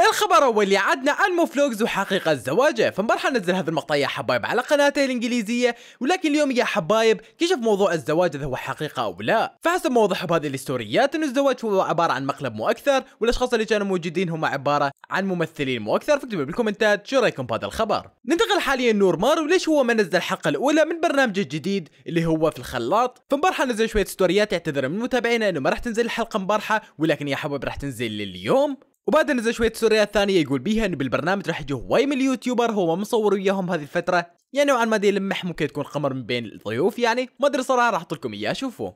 إيه الخبر هو اللي عدنا عن فلوكس وحقيقه الزواجه فامبارح نزل هذا المقطع يا حبايب على قناته الانجليزيه ولكن اليوم يا حبايب كشف موضوع الزواج اذا هو حقيقه او لا فحسب ما وضحوا بهذه الاستوريات انه الزواج هو عباره عن مقلب مو اكثر والاشخاص اللي كانوا موجودين هم عباره عن ممثلين مو اكثر فاكتبوا بالكومنتات شو رايكم بهذا الخبر ننتقل حاليا نور مار وليش هو ما نزل الحلقه الاولى من برنامجه الجديد اللي هو في الخلاط فامبارح نزل شويه استوريات يعتذر من متابعينا انه ما راح تنزل الحلقه امبارحه ولكن يا حبايب راح تنزل اليوم وبعد نزل شوية سوريات ثانية يقول بيها انه بالبرنامج راح يجي هواي من اليوتيوبر هو مصور وياهم هذه الفترة يعني نوعا ما دي لمح ممكن تكون قمر من بين الضيوف يعني ما ادري صراحة راح احط لكم اياه شوفوا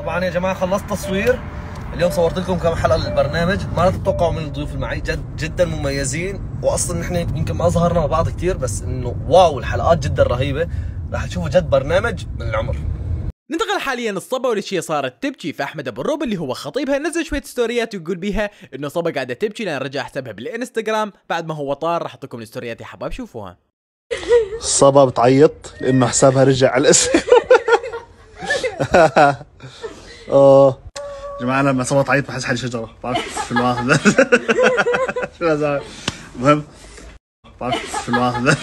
طبعا يا جماعة خلصت تصوير اليوم صورت لكم كم حلقة للبرنامج ما تتوقعوا من الضيوف اللي معي جد جدا مميزين واصلا نحن يمكن ما ظهرنا مع بعض كثير بس انه واو الحلقات جدا رهيبة راح تشوفوا جد برنامج من العمر ننتقل حاليا الصبا والاشياء صارت تبكي فاحمد ابو الروب اللي هو خطيبها نزل شويه ستوريات ويقول بيها انه صبا قاعده تبكي لان رجع حسابها بالانستغرام بعد ما هو طار راح اعطيكم لكم الستوريات يا حباب شوفوها صبا بتعيط لانه حسابها رجع على الاسم اوه جماعه انا لما صبا تعيط بحس حالي شجره بعرف في الواحد شو المهم بعرف في الواحد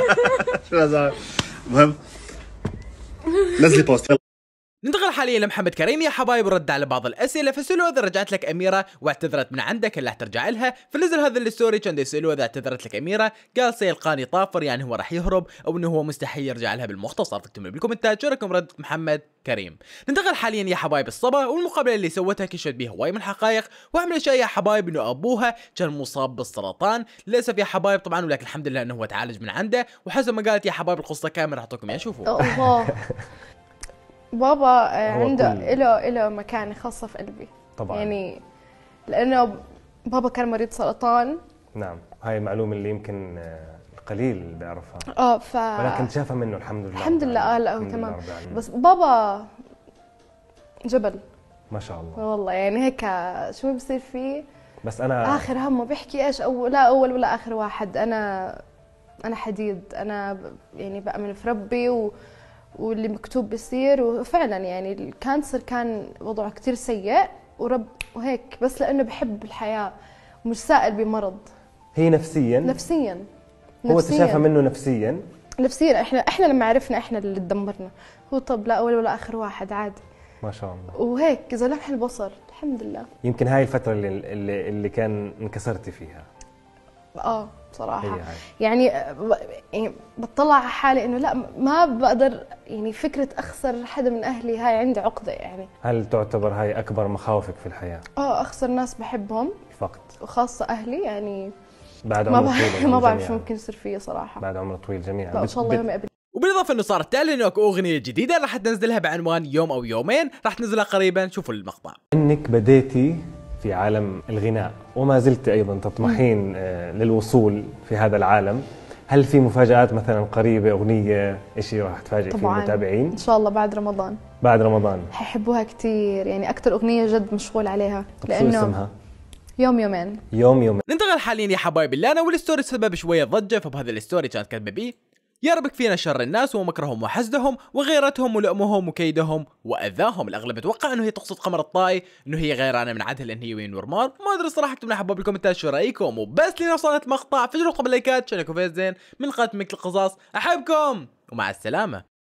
شو المهم نزلي بوست يلا ننتقل حاليا لمحمد كريم يا حبايب رد على بعض الاسئله فسألوه اذا رجعت لك اميره واعتذرت من عندك الا ترجع لها فنزل هذا الستوري كان يسالوه اذا اعتذرت لك اميره قال سيلقاني طافر يعني هو راح يهرب او انه هو مستحيل يرجع لها بالمختصر فاكتب لي بالكومنتات شو رأيكم رد محمد كريم ننتقل حاليا يا حبايب الصبا والمقابله اللي سوتها كشفت بها هواي من الحقائق واهم الاشياء يا حبايب انه ابوها كان مصاب بالسرطان للاسف يا حبايب طبعا ولكن الحمد لله انه هو تعالج من عنده وحسب ما قالت يا حبايب القصه كامله راح اعطيكم اياها شوفوا بابا آه، عنده له له مكانه خاصه في قلبي طبعا يعني لانه بابا كان مريض سرطان نعم هاي المعلومه اللي يمكن آه، قليل بيعرفها اه ف ولكن شافها منه الحمد لله الحمد لله اه لا تمام بس بابا جبل ما شاء الله والله يعني هيك آه، شو بصير فيه بس انا اخر همه بيحكي ايش اول لا اول ولا اخر واحد انا انا حديد انا يعني بامن في ربي و واللي مكتوب بيصير وفعلا يعني الكانسر كان وضعه كثير سيء ورب وهيك بس لانه بحب الحياه مش سائل بمرض هي نفسيا نفسيا هو نفسياً. تشافى منه نفسيا نفسيا احنا احنا لما عرفنا احنا اللي تدمرنا هو طب لا اول ولا اخر واحد عادي ما شاء الله وهيك اذا لمح البصر الحمد لله يمكن هاي الفتره اللي اللي, اللي كان انكسرتي فيها اه بصراحه هي يعني،, أه، يعني بطلع على حالي انه لا ما بقدر يعني فكره اخسر حدا من اهلي هاي عندي عقده يعني هل تعتبر هاي اكبر مخاوفك في الحياه اه اخسر ناس بحبهم فقط وخاصه اهلي يعني بعد عمر ما طويل ما بعرف شو ممكن يصير فيه صراحه بعد عمر طويل جميعا ان شاء الله يوم أبدأ وبالاضافه انه صارت انه اكو اغنيه جديده راح تنزلها بعنوان يوم او يومين راح تنزلها قريبا شوفوا المقطع انك بديتي في عالم الغناء وما زلت أيضا تطمحين آه، للوصول في هذا العالم هل في مفاجآت مثلا قريبة أغنية شيء راح تفاجئ فيه المتابعين؟ إن شاء الله بعد رمضان بعد رمضان حيحبوها كثير يعني أكثر أغنية جد مشغول عليها لأنه اسمها؟ يوم يومين يوم يومين ننتقل حاليا يا حبايبي الله انا والستوري سبب شويه ضجه فبهذا الستوري كانت كاتبه بيه يربك فينا شر الناس ومكرهم وحسدهم وغيرتهم ولؤمهم وكيدهم واذاهم الاغلب اتوقع انه هي تقصد قمر الطائي انه هي غيرانه من عدها لان هي وين ورمار ما ادري صراحه اكتبوا لنا بالكومنتات الكومنتات شو رايكم وبس لين وصلت المقطع فجروا قبل لايكات شاركوا فيس زين من قناه مكل القصاص احبكم ومع السلامه